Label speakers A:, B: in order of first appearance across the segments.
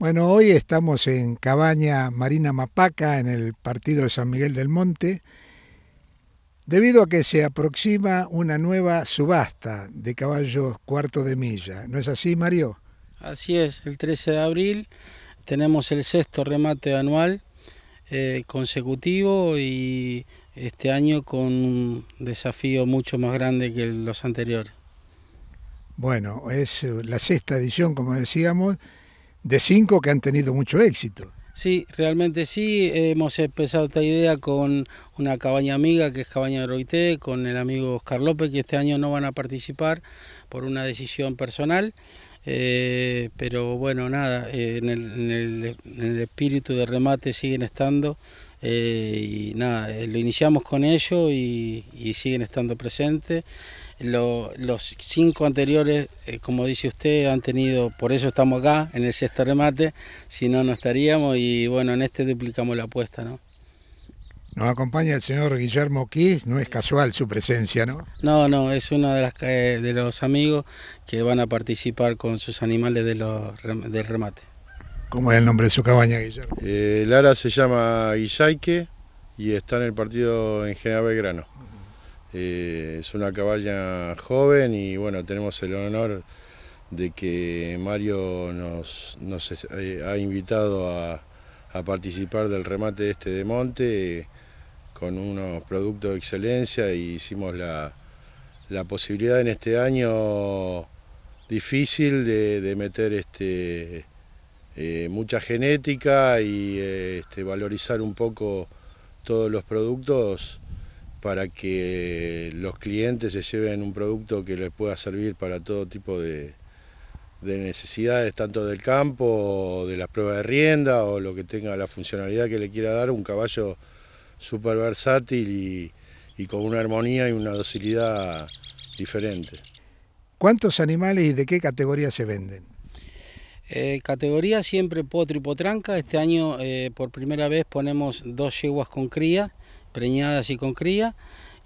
A: Bueno, hoy estamos en Cabaña Marina Mapaca, en el partido de San Miguel del Monte, debido a que se aproxima una nueva subasta de caballos cuarto de milla. ¿No es así, Mario?
B: Así es, el 13 de abril tenemos el sexto remate anual eh, consecutivo y este año con un desafío mucho más grande que los anteriores.
A: Bueno, es la sexta edición, como decíamos, de cinco que han tenido mucho éxito.
B: Sí, realmente sí. Hemos empezado esta idea con una cabaña amiga que es Cabaña de Roité, con el amigo Oscar López, que este año no van a participar por una decisión personal. Eh, pero bueno, nada, eh, en el espíritu de remate siguen estando eh, y nada, eh, lo iniciamos con ellos y, siguen estando presentes. los cinco anteriores, eh, como dice usted, han tenido, por eso estamos acá en el sexto remate, si no, no estaríamos y bueno, en este duplicamos la apuesta, ¿no?
A: Nos acompaña el señor Guillermo Kiss, no es casual su presencia, ¿no?
B: No, no, es uno de, las, de los amigos que van a participar con sus animales de del remate.
A: ¿Cómo es el nombre de su cabaña, Guillermo?
C: Eh, Lara se llama Guillaique y está en el partido en General Belgrano. Eh, es una cabaña joven y bueno, tenemos el honor de que Mario nos, eh, ha invitado a, participar del remate este de Monte con unos productos de excelencia y e hicimos la, posibilidad en este año difícil de, de meter este eh, mucha genética y eh, este, valorizar un poco todos los productos para que los clientes se lleven un producto que les pueda servir para todo tipo de, necesidades, tanto del campo, de las pruebas de rienda o lo que tenga la funcionalidad que le quiera dar, un caballo súper versátil y, y con una armonía y una docilidad diferente.
A: ¿Cuántos animales y de qué categoría se venden?
B: Eh, categoría siempre potro y potranca. Este año eh, por primera vez ponemos dos yeguas con cría, preñadas y con cría.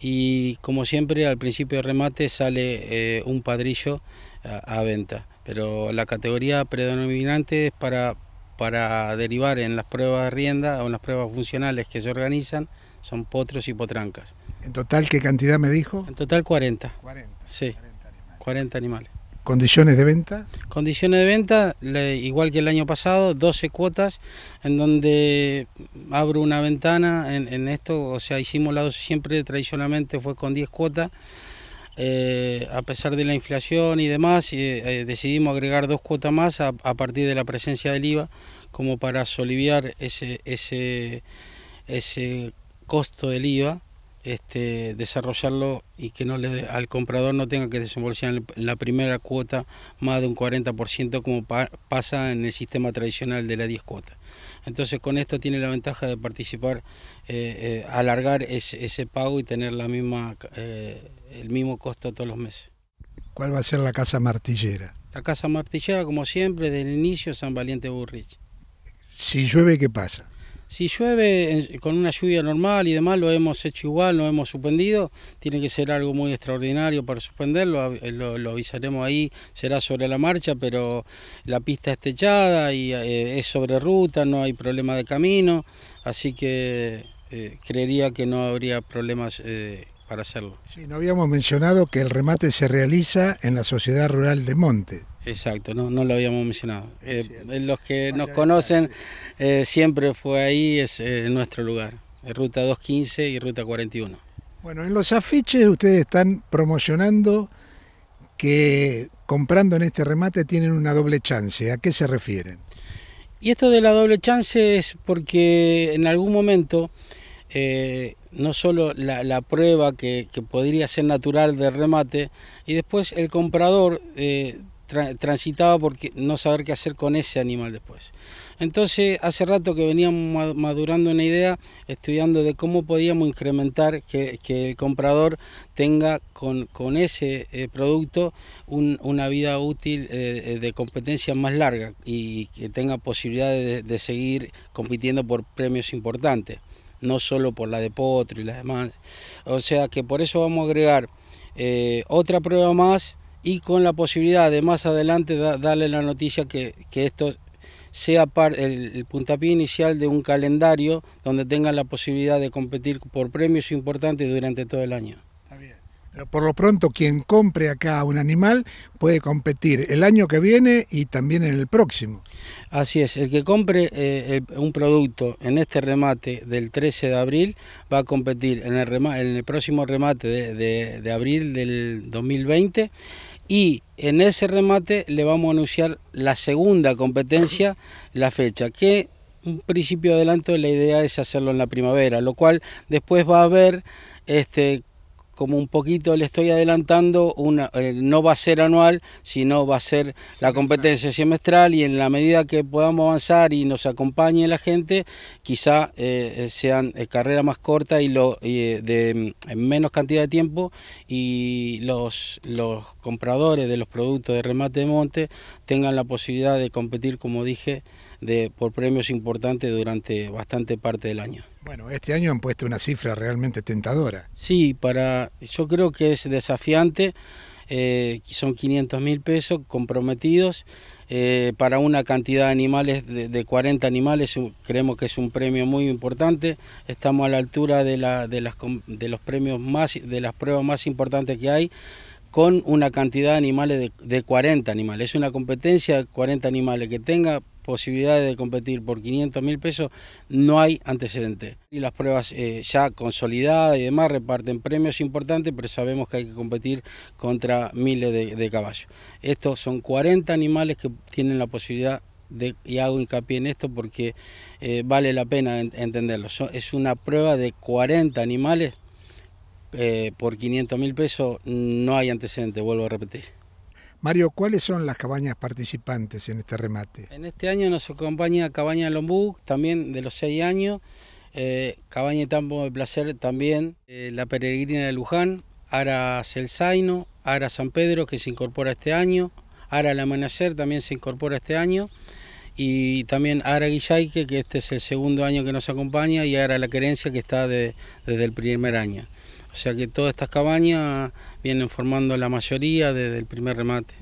B: Y como siempre al principio de remate sale eh, un padrillo a, venta. Pero la categoría predominante es para, para derivar en las pruebas de rienda o en las pruebas funcionales que se organizan, son potros y potrancas. ¿En total qué cantidad me dijo? En total 40. 40. Sí, 40 animales. ¿Condiciones de venta? Condiciones de venta, igual que el año pasado, 12 cuotas, en donde abro una ventana en, esto, o sea, hicimos la siempre tradicionalmente fue con 10 cuotas. Eh, a pesar de la inflación y demás, eh, eh, decidimos agregar dos cuotas más a, a, partir de la presencia del IVA, como para soliviar ese, ese, ese costo del IVA este, desarrollarlo y que no le, al comprador no tenga que desembolsar en la primera cuota más de un 40% como pasa en el sistema tradicional de la 10 cuota Entonces con esto tiene la ventaja de participar, eh, eh, alargar ese, pago y tener la misma, eh, el mismo costo todos los meses.
A: ¿Cuál va a ser la casa martillera?
B: La casa martillera, como siempre, desde el inicio, San Valiente Burrich.
A: Si llueve, ¿qué pasa?
B: Si llueve con una lluvia normal y demás, lo hemos hecho igual, lo hemos suspendido. Tiene que ser algo muy extraordinario para suspenderlo, eh, lo, avisaremos ahí, será sobre la marcha, pero la pista es techada y eh, es sobre ruta, no hay problema de camino, así que eh, creería que no habría problemas. para hacerlo. Sí,
A: no habíamos mencionado que el remate se realiza en la Sociedad Rural de Monte.
B: Exacto, no, no lo habíamos mencionado. Eh, eh, los que nos conocen eh, siempre fue ahí, es nuestro lugar, Ruta 215 y Ruta 41.
A: Bueno, en los afiches ustedes están promocionando que comprando en este remate tienen una doble chance. ¿A qué se refieren?
B: Y esto de la doble chance es porque en algún momento no solo la, prueba que, que, podría ser natural de remate, y después el comprador transitaba porque no saber qué hacer con ese animal después. Entonces, hace rato que veníamos madurando una idea, estudiando de cómo podíamos incrementar que, el comprador tenga con, ese eh, producto una vida útil eh, eh, de competencia más larga y que tenga posibilidades de, seguir compitiendo por premios importantes, no solo por la de potro y las demás. O sea que por eso vamos a agregar otra prueba más y con la posibilidad de más adelante darle la noticia que, esto sea el, puntapié inicial de un calendario donde tengan la posibilidad de competir por premios importantes durante todo el año.
A: Pero por lo pronto quien compre acá un animal puede competir el año que viene y también en el próximo.
B: Así es, el que compre eh, un producto en este remate del 13 de abril va a competir en el, en el próximo remate de abril del 2020 y en ese remate le vamos a anunciar la segunda competencia, la fecha, que un principio adelanto la idea es hacerlo en la primavera, lo cual después va a haber este, como un poquito le estoy adelantando, una, eh, no va a ser anual, sino va a ser la competencia semestral y en la medida que podamos avanzar y nos acompañe la gente, quizá eh, eh, sean carreras más cortas y, lo, de mm, menos cantidad de tiempo y los, los compradores de los productos de remate de monte tengan la posibilidad de competir, como dije, por premios importantes durante bastante parte del año.
A: Bueno, este año han puesto una cifra realmente tentadora.
B: Sí, para, yo creo que es desafiante. Eh, son 500 mil pesos comprometidos eh, para una cantidad de animales, de, 40 animales, creemos que es un premio muy importante, estamos a la altura de, de, las, de los premios más, de las pruebas más importantes que hay, con una cantidad de animales de, 40 animales, es una competencia 40 animales que tenga posibilidades de competir por 500 mil pesos, no hay antecedente. Y las pruebas eh, ya consolidadas y demás reparten premios importantes, pero sabemos que hay que competir contra miles de, caballos. Estos son 40 animales que tienen la posibilidad de, y hago hincapié en esto porque eh, vale la pena entenderlo. es una prueba de 40 animales eh, por 500 mil pesos, no hay antecedente, vuelvo a repetir.
A: Mario, ¿cuáles son las cabañas participantes en este remate?
B: En este año nos acompaña Cabaña Lombú, también de los seis años, eh, Cabaña de Tambo de Placer también, eh, La Peregrina de Luján, Ara Celsaino, Ara San Pedro que se incorpora este año, Ara El Amanecer también se incorpora este año y también Ara Guillaique, que este es el segundo año que nos acompaña, y Ara La Querencia, que está desde el primer año. O sea que todas estas cabañas vienen formando la mayoría desde el primer remate,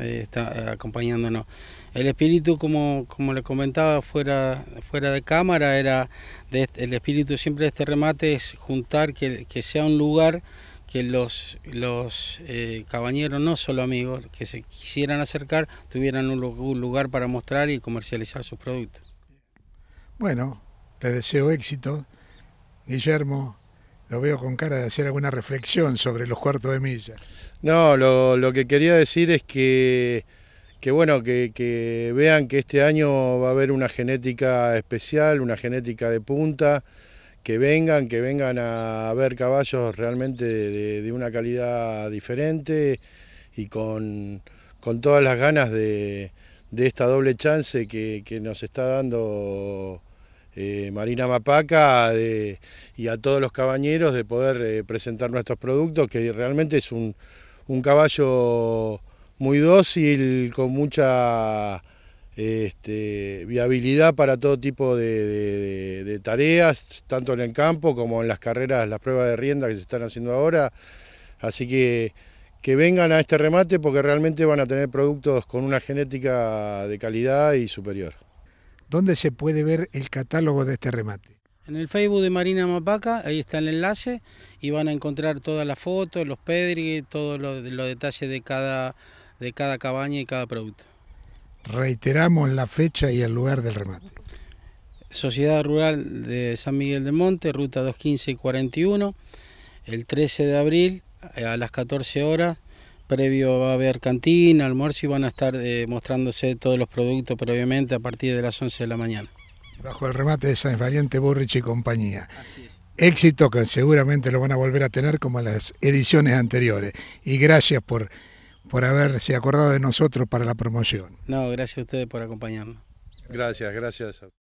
B: eh, está eh, acompañándonos. El espíritu, como, como le comentaba fuera, fuera de cámara, era el espíritu siempre de este remate es juntar que, sea un lugar que los, los eh, cabañeros, no solo amigos, que se quisieran acercar, tuvieran un, lugar para mostrar y comercializar sus productos.
A: Bueno, les deseo éxito, Guillermo lo veo con cara de hacer alguna reflexión sobre los cuartos de milla.
C: No, lo, que quería decir es que, que bueno, que, vean que este año va a haber una genética especial, una genética de punta, que vengan, que vengan a ver caballos realmente de, una calidad diferente y con, todas las ganas de, esta doble chance que, que nos está dando eh, Marina Mapaca y a todos los cabañeros de poder eh, presentar nuestros productos, que realmente es un, caballo muy dócil, con mucha este, viabilidad para todo tipo de, de, tareas, tanto en el campo como en las carreras, las pruebas de rienda que se están haciendo ahora. Así que que vengan a este remate porque realmente van a tener productos con una genética de calidad y superior.
A: ¿Dónde se puede ver el catálogo de este remate?
C: En el Facebook de Marina Mapaca,
B: ahí está el enlace y van a encontrar todas las fotos, los pedrigues, todos los, detalles de cada, de cada cabaña y cada producto.
A: Reiteramos la fecha y el lugar del remate.
B: Sociedad Rural de San Miguel de Monte, ruta 215 y 41, el 13 de abril eh, a las 14 horas Previo va a haber cantina, almuerzo y van a estar eh, mostrándose todos los productos previamente a partir de las 11 de la mañana.
A: Bajo el remate de San Valiente Burrich y compañía. Éxito que seguramente lo van a volver a tener como las ediciones anteriores. Y gracias por, por haberse acordado de nosotros para la promoción.
B: No, gracias a ustedes por acompañarnos. Gracias, gracias.